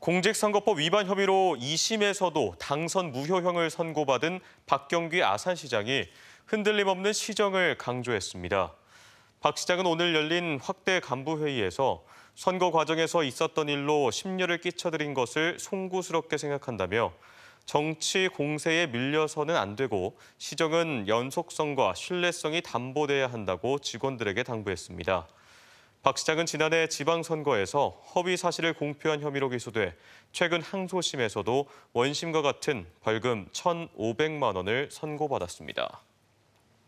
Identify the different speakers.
Speaker 1: 공직선거법 위반 혐의로 2심에서도 당선 무효형을 선고받은 박경규 아산시장이 흔들림 없는 시정을 강조했습니다. 박 시장은 오늘 열린 확대 간부회의에서 선거 과정에서 있었던 일로 심려를 끼쳐드린 것을 송구스럽게 생각한다며 정치 공세에 밀려서는 안 되고 시정은 연속성과 신뢰성이 담보돼야 한다고 직원들에게 당부했습니다. 박 시장은 지난해 지방선거에서 허위 사실을 공표한 혐의로 기소돼 최근 항소심에서도 원심과 같은 벌금 1,500만 원을 선고받았습니다.